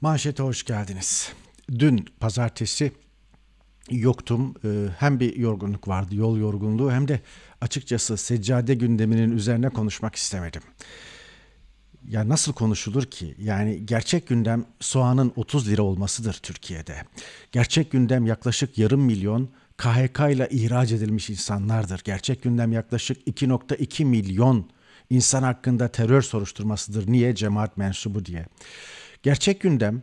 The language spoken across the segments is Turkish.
Manşete hoş geldiniz. Dün pazartesi yoktum. Ee, hem bir yorgunluk vardı, yol yorgunluğu hem de açıkçası seccade gündeminin üzerine konuşmak istemedim. Ya nasıl konuşulur ki? Yani gerçek gündem soğanın 30 lira olmasıdır Türkiye'de. Gerçek gündem yaklaşık yarım milyon KHK ile ihraç edilmiş insanlardır. Gerçek gündem yaklaşık 2.2 milyon insan hakkında terör soruşturmasıdır. Niye? Cemaat mensubu diye. Gerçek gündem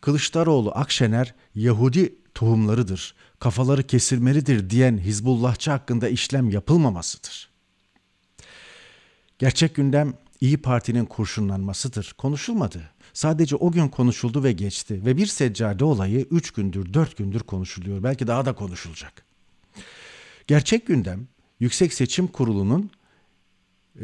Kılıçdaroğlu Akşener Yahudi tohumlarıdır, kafaları kesilmelidir diyen Hizbullahçı hakkında işlem yapılmamasıdır. Gerçek gündem İyi Parti'nin kurşunlanmasıdır. Konuşulmadı. Sadece o gün konuşuldu ve geçti. Ve bir seccade olayı 3 gündür, 4 gündür konuşuluyor. Belki daha da konuşulacak. Gerçek gündem Yüksek Seçim Kurulu'nun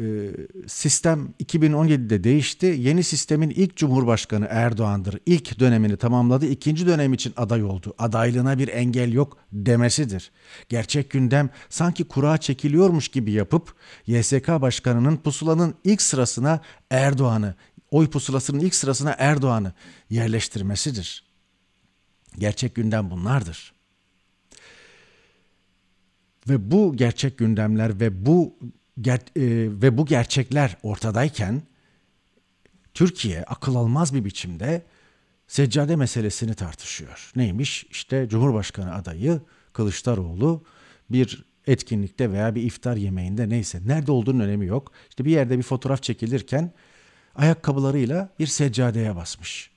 ee, sistem 2017'de değişti. Yeni sistemin ilk Cumhurbaşkanı Erdoğan'dır. İlk dönemini tamamladı. İkinci dönem için aday oldu. Adaylığına bir engel yok demesidir. Gerçek gündem sanki kura çekiliyormuş gibi yapıp YSK Başkanı'nın pusulanın ilk sırasına Erdoğan'ı, oy pusulasının ilk sırasına Erdoğan'ı yerleştirmesidir. Gerçek gündem bunlardır.'' ve bu gerçek gündemler ve bu ger- e, ve bu gerçekler ortadayken Türkiye akıl almaz bir biçimde seccade meselesini tartışıyor. Neymiş? İşte Cumhurbaşkanı adayı Kılıçdaroğlu bir etkinlikte veya bir iftar yemeğinde neyse nerede olduğunun önemi yok. İşte bir yerde bir fotoğraf çekilirken ayakkabılarıyla bir seccadeye basmış.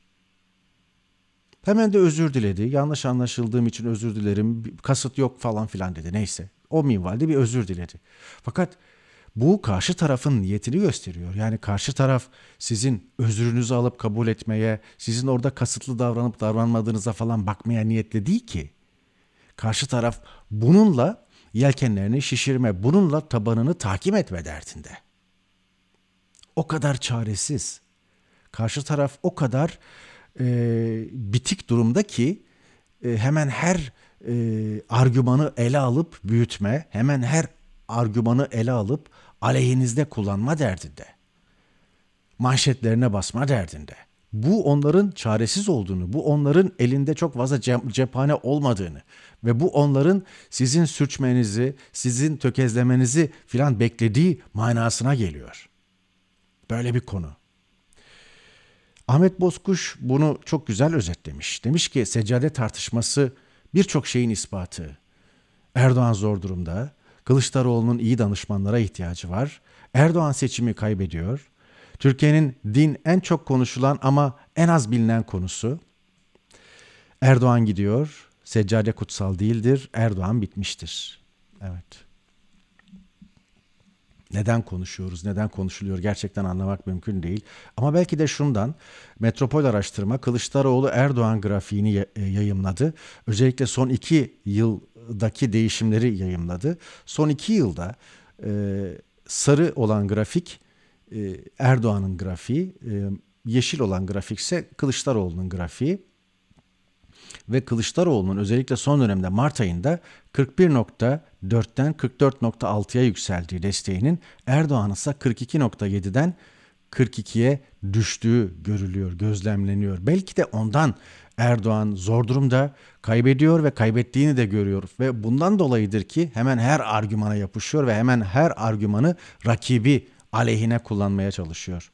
Hemen de özür diledi. Yanlış anlaşıldığım için özür dilerim. Kasıt yok falan filan dedi. Neyse. O minvalde bir özür diledi. Fakat bu karşı tarafın niyetini gösteriyor. Yani karşı taraf sizin özrünüzü alıp kabul etmeye, sizin orada kasıtlı davranıp davranmadığınıza falan bakmaya niyetli değil ki. Karşı taraf bununla yelkenlerini şişirme, bununla tabanını takip etme derdinde. O kadar çaresiz. Karşı taraf o kadar e, bitik durumda ki e, hemen her e, argümanı ele alıp büyütme, hemen her argümanı ele alıp aleyhinizde kullanma derdinde. Manşetlerine basma derdinde. Bu onların çaresiz olduğunu, bu onların elinde çok fazla cephane olmadığını ve bu onların sizin sürçmenizi, sizin tökezlemenizi filan beklediği manasına geliyor. Böyle bir konu. Ahmet Bozkuş bunu çok güzel özetlemiş. Demiş ki seccade tartışması birçok şeyin ispatı. Erdoğan zor durumda, Kılıçdaroğlu'nun iyi danışmanlara ihtiyacı var. Erdoğan seçimi kaybediyor. Türkiye'nin din en çok konuşulan ama en az bilinen konusu. Erdoğan gidiyor. Seccade kutsal değildir. Erdoğan bitmiştir. Evet neden konuşuyoruz, neden konuşuluyor gerçekten anlamak mümkün değil. Ama belki de şundan Metropol Araştırma Kılıçdaroğlu Erdoğan grafiğini e, yayımladı. Özellikle son iki yıldaki değişimleri yayımladı. Son iki yılda e, sarı olan grafik e, Erdoğan'ın grafiği, e, yeşil olan grafikse Kılıçdaroğlu'nun grafiği ve Kılıçdaroğlu'nun özellikle son dönemde Mart ayında 41.4'ten 44.6'ya yükseldiği desteğinin Erdoğan ise 42.7'den 42'ye düştüğü görülüyor, gözlemleniyor. Belki de ondan Erdoğan zor durumda kaybediyor ve kaybettiğini de görüyor ve bundan dolayıdır ki hemen her argümana yapışıyor ve hemen her argümanı rakibi aleyhine kullanmaya çalışıyor.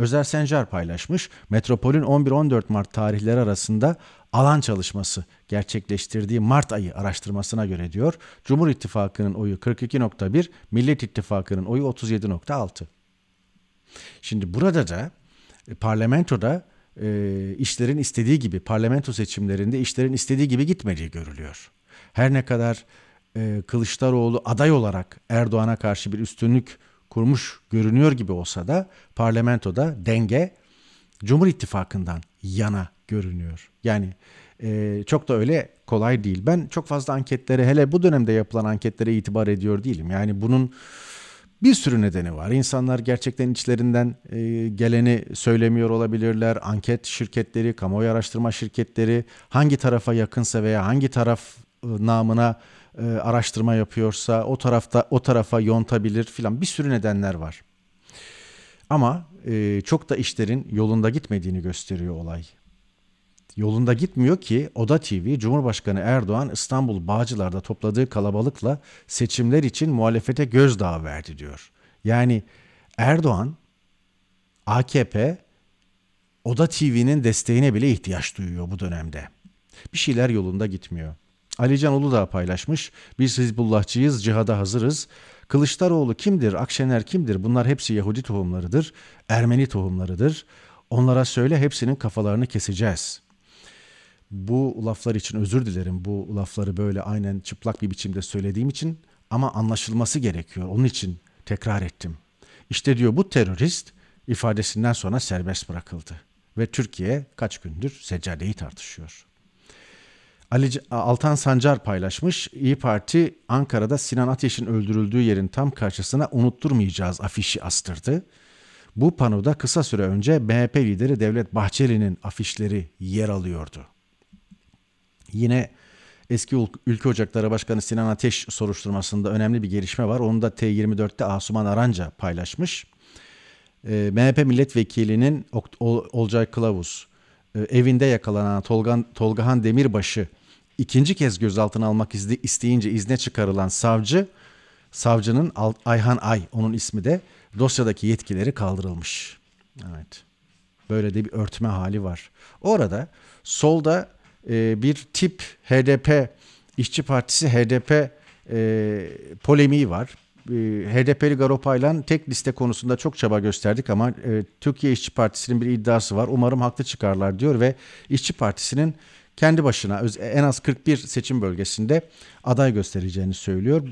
Özer Sencer paylaşmış. Metropol'ün 11-14 Mart tarihleri arasında alan çalışması gerçekleştirdiği Mart ayı araştırmasına göre diyor. Cumhur İttifakı'nın oyu 42.1, Millet İttifakı'nın oyu 37.6. Şimdi burada da e, parlamentoda e, işlerin istediği gibi parlamento seçimlerinde işlerin istediği gibi gitmediği görülüyor. Her ne kadar e, Kılıçdaroğlu aday olarak Erdoğan'a karşı bir üstünlük kurmuş görünüyor gibi olsa da parlamentoda denge Cumhur İttifakı'ndan yana görünüyor. Yani e, çok da öyle kolay değil. Ben çok fazla anketlere hele bu dönemde yapılan anketlere itibar ediyor değilim. Yani bunun bir sürü nedeni var. İnsanlar gerçekten içlerinden e, geleni söylemiyor olabilirler. Anket şirketleri, kamuoyu araştırma şirketleri hangi tarafa yakınsa veya hangi taraf e, namına e, araştırma yapıyorsa o tarafta o tarafa yontabilir filan bir sürü nedenler var. Ama e, çok da işlerin yolunda gitmediğini gösteriyor olay. Yolunda gitmiyor ki Oda TV Cumhurbaşkanı Erdoğan İstanbul Bağcılar'da topladığı kalabalıkla seçimler için muhalefete gözdağı verdi diyor. Yani Erdoğan AKP Oda TV'nin desteğine bile ihtiyaç duyuyor bu dönemde. Bir şeyler yolunda gitmiyor. Alican da paylaşmış. Biz Hizbullahçıyız, cihada hazırız. Kılıçdaroğlu kimdir, Akşener kimdir? Bunlar hepsi Yahudi tohumlarıdır, Ermeni tohumlarıdır. Onlara söyle hepsinin kafalarını keseceğiz. Bu laflar için özür dilerim. Bu lafları böyle aynen çıplak bir biçimde söylediğim için ama anlaşılması gerekiyor. Onun için tekrar ettim. İşte diyor bu terörist ifadesinden sonra serbest bırakıldı ve Türkiye kaç gündür seccadeyi tartışıyor. Ali Altan Sancar paylaşmış. İyi Parti Ankara'da Sinan Ateş'in öldürüldüğü yerin tam karşısına unutturmayacağız afişi astırdı. Bu panoda kısa süre önce MHP lideri Devlet Bahçeli'nin afişleri yer alıyordu. Yine eski Ülke Ocakları Başkanı Sinan Ateş soruşturmasında önemli bir gelişme var. Onu da T24'te Asuman Aranca paylaşmış. E, ee, MHP milletvekilinin Olcay Kılavuz e, evinde yakalanan Tolga Tolgahan Demirbaş'ı ikinci kez gözaltına almak izni, isteyince izne çıkarılan savcı, savcının Ayhan Ay onun ismi de dosyadaki yetkileri kaldırılmış. Evet. Böyle de bir örtme hali var. Orada solda e, bir tip HDP, İşçi Partisi HDP e, polemiği var. E, HDP'li Garopaylan tek liste konusunda çok çaba gösterdik ama e, Türkiye İşçi Partisi'nin bir iddiası var. Umarım haklı çıkarlar diyor ve İşçi Partisi'nin kendi başına en az 41 seçim bölgesinde aday göstereceğini söylüyor.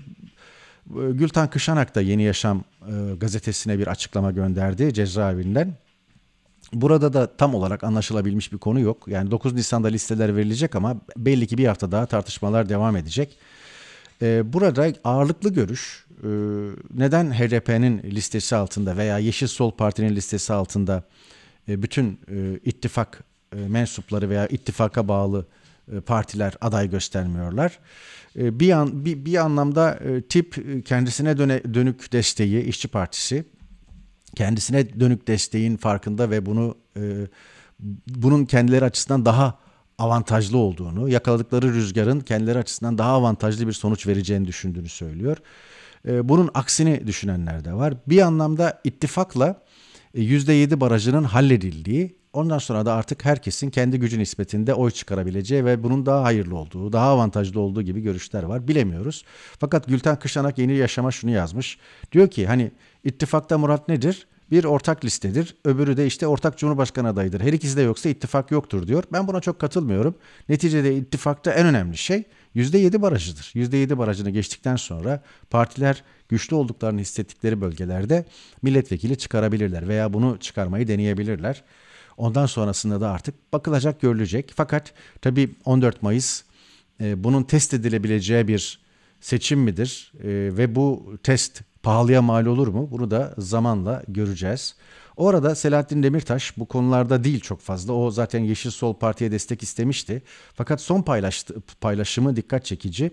E, Gültan Kışanak da Yeni Yaşam e, gazetesine bir açıklama gönderdi cezaevinden. Burada da tam olarak anlaşılabilmiş bir konu yok. Yani 9 Nisan'da listeler verilecek ama belli ki bir hafta daha tartışmalar devam edecek. E, burada ağırlıklı görüş neden HDP'nin listesi altında veya Yeşil Sol Parti'nin listesi altında bütün ittifak e, mensupları veya ittifaka bağlı e, partiler aday göstermiyorlar. E, bir, yan, bir, bir anlamda tip kendisine döne, dönük desteği işçi partisi kendisine dönük desteğin farkında ve bunu bunun kendileri açısından daha avantajlı olduğunu, yakaladıkları rüzgarın kendileri açısından daha avantajlı bir sonuç vereceğini düşündüğünü söylüyor. Bunun aksini düşünenler de var. Bir anlamda ittifakla %7 barajının halledildiği Ondan sonra da artık herkesin kendi gücü nispetinde oy çıkarabileceği ve bunun daha hayırlı olduğu, daha avantajlı olduğu gibi görüşler var. Bilemiyoruz. Fakat Gülten Kışanak Yeni Yaşama şunu yazmış. Diyor ki hani ittifakta murat nedir? Bir ortak listedir, öbürü de işte ortak cumhurbaşkanı adayıdır. Her ikisi de yoksa ittifak yoktur diyor. Ben buna çok katılmıyorum. Neticede ittifakta en önemli şey %7 barajıdır. %7 barajını geçtikten sonra partiler güçlü olduklarını hissettikleri bölgelerde milletvekili çıkarabilirler veya bunu çıkarmayı deneyebilirler. Ondan sonrasında da artık bakılacak görülecek. Fakat tabii 14 Mayıs e, bunun test edilebileceği bir seçim midir e, ve bu test pahalıya mal olur mu? Bunu da zamanla göreceğiz. Orada Selahattin Demirtaş bu konularda değil çok fazla. O zaten Yeşil Sol Parti'ye destek istemişti. Fakat son paylaştı, paylaşımı dikkat çekici.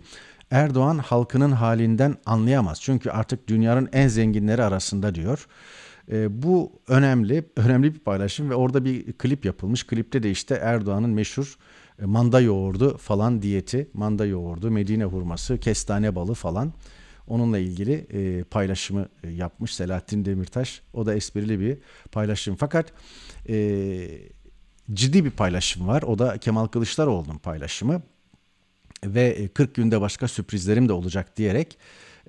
Erdoğan halkının halinden anlayamaz. Çünkü artık dünyanın en zenginleri arasında diyor. E, bu önemli, önemli bir paylaşım ve orada bir klip yapılmış. Klipte de işte Erdoğan'ın meşhur e, manda yoğurdu falan diyeti, manda yoğurdu, Medine hurması, kestane balı falan. Onunla ilgili e, paylaşımı e, yapmış Selahattin Demirtaş. O da esprili bir paylaşım. Fakat e, ciddi bir paylaşım var. O da Kemal Kılıçdaroğlu'nun paylaşımı. Ve 40 e, günde başka sürprizlerim de olacak diyerek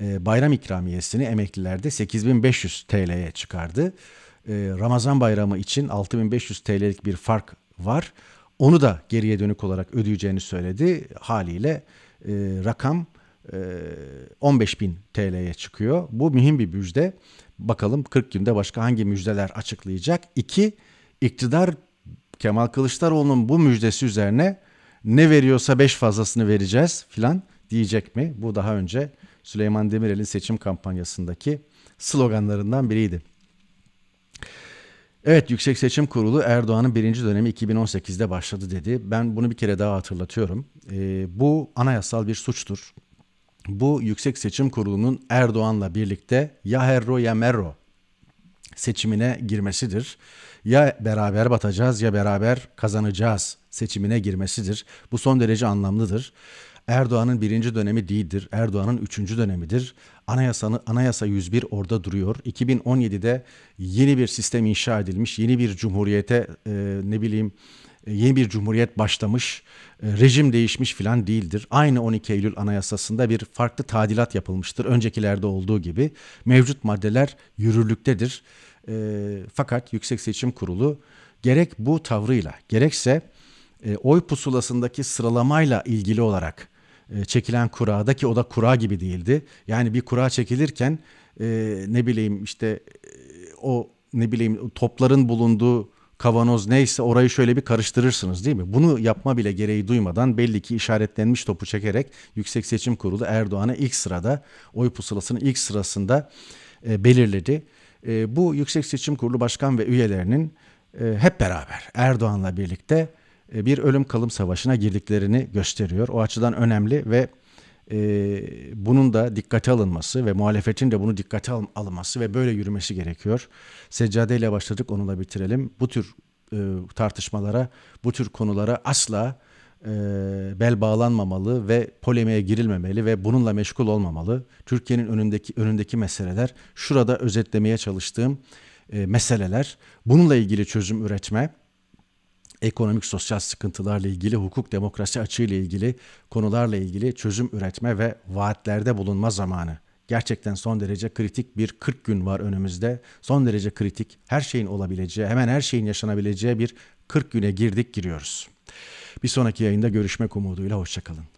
ee, bayram ikramiyesini emeklilerde 8500 TL'ye çıkardı. Ee, Ramazan bayramı için 6500 TL'lik bir fark var. Onu da geriye dönük olarak ödeyeceğini söyledi. Haliyle e, rakam 15.000 e, TL'ye çıkıyor. Bu mühim bir müjde. Bakalım 40 günde başka hangi müjdeler açıklayacak? İki, iktidar Kemal Kılıçdaroğlu'nun bu müjdesi üzerine ne veriyorsa 5 fazlasını vereceğiz filan diyecek mi? Bu daha önce Süleyman Demirel'in seçim kampanyasındaki sloganlarından biriydi. Evet Yüksek Seçim Kurulu Erdoğan'ın birinci dönemi 2018'de başladı dedi. Ben bunu bir kere daha hatırlatıyorum. E, bu anayasal bir suçtur. Bu Yüksek Seçim Kurulu'nun Erdoğan'la birlikte ya herro ya merro seçimine girmesidir. Ya beraber batacağız ya beraber kazanacağız seçimine girmesidir. Bu son derece anlamlıdır. Erdoğan'ın birinci dönemi değildir. Erdoğan'ın üçüncü dönemidir. Anayasanı, anayasa 101 orada duruyor. 2017'de yeni bir sistem inşa edilmiş. Yeni bir cumhuriyete e, ne bileyim e, yeni bir cumhuriyet başlamış, e, rejim değişmiş filan değildir. Aynı 12 Eylül Anayasası'nda bir farklı tadilat yapılmıştır. Öncekilerde olduğu gibi mevcut maddeler yürürlüktedir. E, fakat Yüksek Seçim Kurulu gerek bu tavrıyla gerekse e, oy pusulasındaki sıralamayla ilgili olarak e, çekilen kurada ki o da kura gibi değildi. Yani bir kura çekilirken e, ne bileyim işte e, o ne bileyim topların bulunduğu kavanoz neyse orayı şöyle bir karıştırırsınız değil mi? Bunu yapma bile gereği duymadan belli ki işaretlenmiş topu çekerek Yüksek Seçim Kurulu Erdoğan'ı ilk sırada oy pusulasının ilk sırasında belirledi. bu Yüksek Seçim Kurulu Başkan ve üyelerinin hep beraber Erdoğan'la birlikte e, bir ölüm kalım savaşına girdiklerini gösteriyor. O açıdan önemli ve e, bunun da dikkate alınması ve muhalefetin de bunu dikkate al- alması ve böyle yürümesi gerekiyor. Seccade ile başladık onunla bitirelim. Bu tür e, tartışmalara, bu tür konulara asla e, bel bağlanmamalı ve polemiğe girilmemeli ve bununla meşgul olmamalı. Türkiye'nin önündeki önündeki meseleler şurada özetlemeye çalıştığım e, meseleler. Bununla ilgili çözüm üretme ekonomik sosyal sıkıntılarla ilgili, hukuk demokrasi açığıyla ilgili konularla ilgili çözüm üretme ve vaatlerde bulunma zamanı. Gerçekten son derece kritik bir 40 gün var önümüzde. Son derece kritik, her şeyin olabileceği, hemen her şeyin yaşanabileceği bir 40 güne girdik giriyoruz. Bir sonraki yayında görüşmek umuduyla hoşçakalın.